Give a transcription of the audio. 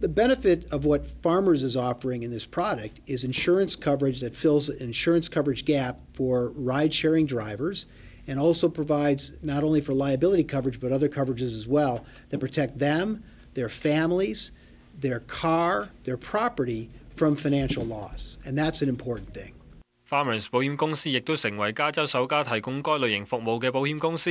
The benefit of what Farmers is offering in this product is insurance coverage that fills an insurance coverage gap for ride sharing drivers and also provides not only for liability coverage but other coverages as well that protect them, their families, their car, their property from financial loss. And that's an important thing. Farmers 保險公司亦都成為加州首家提供該類型服務嘅保險公司。